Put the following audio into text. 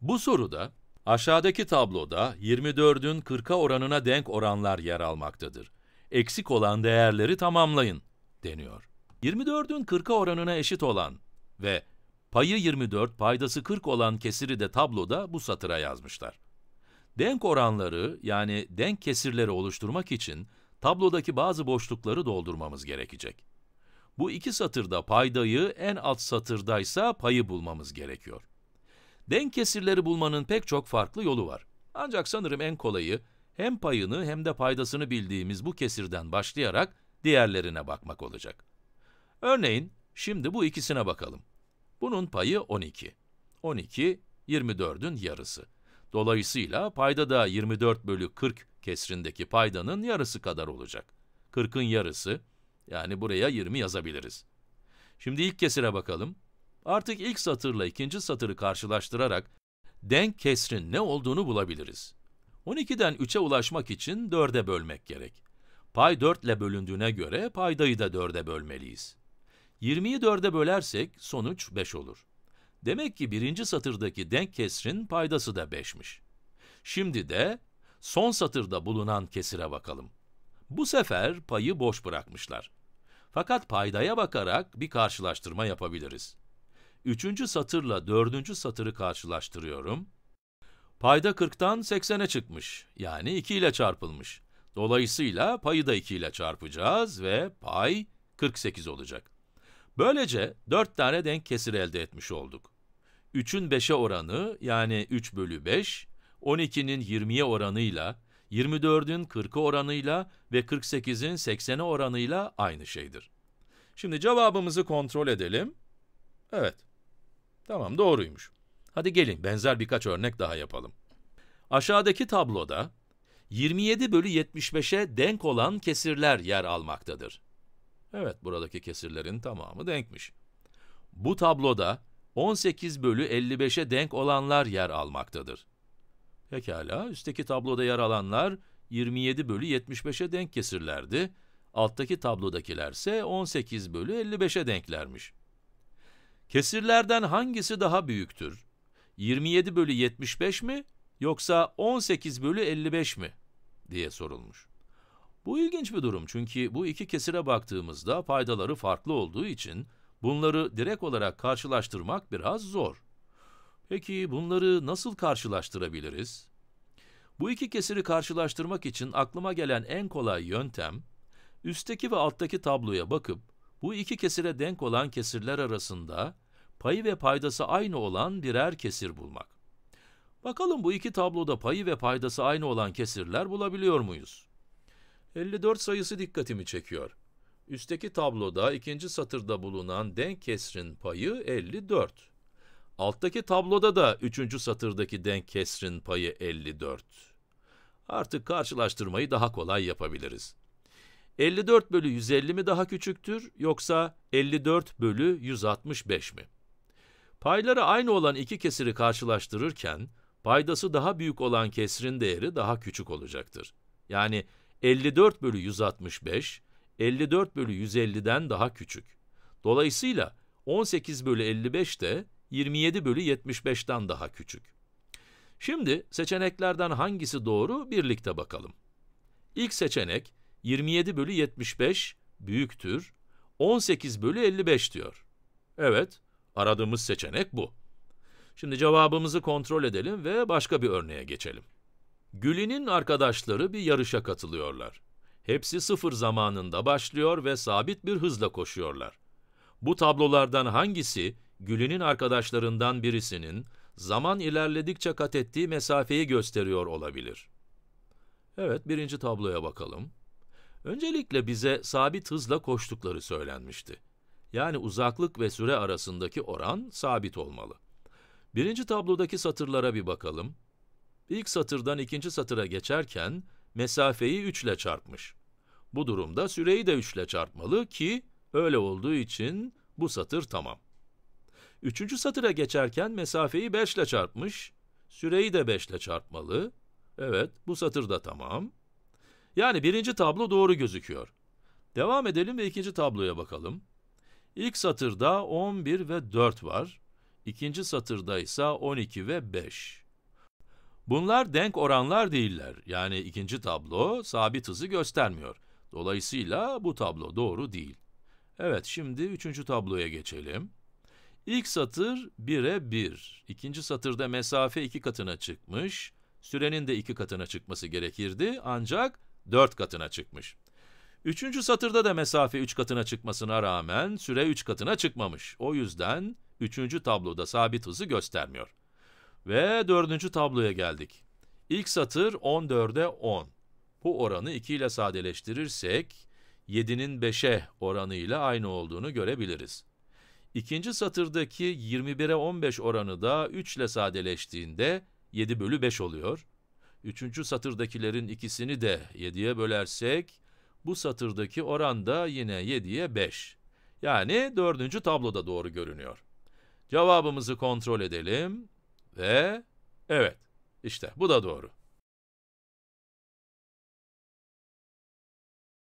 Bu soruda aşağıdaki tabloda 24'ün 40'a oranına denk oranlar yer almaktadır. Eksik olan değerleri tamamlayın deniyor. 24'ün 40'a oranına eşit olan ve payı 24, paydası 40 olan kesiri de tabloda bu satıra yazmışlar. Denk oranları yani denk kesirleri oluşturmak için tablodaki bazı boşlukları doldurmamız gerekecek. Bu iki satırda paydayı, en alt satırdaysa payı bulmamız gerekiyor. Denk kesirleri bulmanın pek çok farklı yolu var. Ancak sanırım en kolayı hem payını hem de paydasını bildiğimiz bu kesirden başlayarak diğerlerine bakmak olacak. Örneğin şimdi bu ikisine bakalım. Bunun payı 12. 12, 24'ün yarısı. Dolayısıyla payda da 24 bölü 40 kesrindeki paydanın yarısı kadar olacak. 40'ın yarısı, yani buraya 20 yazabiliriz. Şimdi ilk kesire bakalım. Artık ilk satırla ikinci satırı karşılaştırarak denk kesrin ne olduğunu bulabiliriz. 12'den 3'e ulaşmak için 4'e bölmek gerek. Pay 4 ile bölündüğüne göre paydayı da 4'e bölmeliyiz. 20'yi 4'e bölersek sonuç 5 olur. Demek ki birinci satırdaki denk kesrin paydası da 5'miş. Şimdi de son satırda bulunan kesire bakalım. Bu sefer payı boş bırakmışlar. Fakat paydaya bakarak bir karşılaştırma yapabiliriz. Üçüncü satırla dördüncü satırı karşılaştırıyorum. Payda 40'tan 80'e çıkmış, yani 2 ile çarpılmış. Dolayısıyla payı da 2 ile çarpacağız ve pay 48 olacak. Böylece 4 tane denk kesir elde etmiş olduk. 3'ün 5'e oranı yani 3 bölü 5, 12'nin 20'ye oranıyla, 24'ün 40'a oranıyla ve 48'in 80'e oranıyla aynı şeydir. Şimdi cevabımızı kontrol edelim. Evet, Tamam doğruymuş. Hadi gelin benzer birkaç örnek daha yapalım. Aşağıdaki tabloda 27 bölü 75'e denk olan kesirler yer almaktadır. Evet buradaki kesirlerin tamamı denkmiş. Bu tabloda 18 bölü 55'e denk olanlar yer almaktadır. Pekala, üstteki tabloda yer alanlar 27 bölü 75'e denk kesirlerdi. Alttaki tablodakilerse 18 bölü 55'e denklermiş. Kesirlerden hangisi daha büyüktür? 27 bölü 75 mi yoksa 18 bölü 55 mi? diye sorulmuş. Bu ilginç bir durum çünkü bu iki kesire baktığımızda faydaları farklı olduğu için bunları direkt olarak karşılaştırmak biraz zor. Peki bunları nasıl karşılaştırabiliriz? Bu iki kesiri karşılaştırmak için aklıma gelen en kolay yöntem, üstteki ve alttaki tabloya bakıp bu iki kesire denk olan kesirler arasında payı ve paydası aynı olan birer kesir bulmak. Bakalım bu iki tabloda payı ve paydası aynı olan kesirler bulabiliyor muyuz? 54 sayısı dikkatimi çekiyor. Üstteki tabloda ikinci satırda bulunan denk kesrin payı 54. Alttaki tabloda da üçüncü satırdaki denk kesrin payı 54. Artık karşılaştırmayı daha kolay yapabiliriz. 54 bölü 150 mi daha küçüktür yoksa 54 bölü 165 mi? Payları aynı olan iki kesiri karşılaştırırken, paydası daha büyük olan kesrin değeri daha küçük olacaktır. Yani 54 bölü 165, 54 bölü 150'den daha küçük. Dolayısıyla 18 bölü 55 de 27 bölü 75'ten daha küçük. Şimdi seçeneklerden hangisi doğru birlikte bakalım. İlk seçenek 27 bölü 75 büyüktür, 18 bölü 55 diyor. Evet, Aradığımız seçenek bu. Şimdi cevabımızı kontrol edelim ve başka bir örneğe geçelim. Gülin'in arkadaşları bir yarışa katılıyorlar. Hepsi sıfır zamanında başlıyor ve sabit bir hızla koşuyorlar. Bu tablolardan hangisi Gülin'in arkadaşlarından birisinin zaman ilerledikçe kat ettiği mesafeyi gösteriyor olabilir? Evet, birinci tabloya bakalım. Öncelikle bize sabit hızla koştukları söylenmişti yani uzaklık ve süre arasındaki oran sabit olmalı. Birinci tablodaki satırlara bir bakalım. İlk satırdan ikinci satıra geçerken mesafeyi 3 ile çarpmış. Bu durumda süreyi de 3 ile çarpmalı ki öyle olduğu için bu satır tamam. Üçüncü satıra geçerken mesafeyi 5 ile çarpmış, süreyi de 5 ile çarpmalı. Evet, bu satır da tamam. Yani birinci tablo doğru gözüküyor. Devam edelim ve ikinci tabloya bakalım. İlk satırda 11 ve 4 var. İkinci satırda ise 12 ve 5. Bunlar denk oranlar değiller. Yani ikinci tablo sabit hızı göstermiyor. Dolayısıyla bu tablo doğru değil. Evet, şimdi üçüncü tabloya geçelim. İlk satır 1'e 1. İkinci satırda mesafe 2 katına çıkmış. Sürenin de 2 katına çıkması gerekirdi ancak 4 katına çıkmış. Üçüncü satırda da mesafe 3 katına çıkmasına rağmen süre 3 katına çıkmamış. O yüzden üçüncü tabloda sabit hızı göstermiyor. Ve dördüncü tabloya geldik. İlk satır 14'e 10. Bu oranı 2 ile sadeleştirirsek 7'nin 5'e oranıyla aynı olduğunu görebiliriz. İkinci satırdaki 21'e 15 oranı da 3 ile sadeleştiğinde 7 bölü 5 oluyor. Üçüncü satırdakilerin ikisini de 7'ye bölersek bu satırdaki oran da yine 7'ye 5. Yani dördüncü tabloda doğru görünüyor. Cevabımızı kontrol edelim ve evet işte bu da doğru.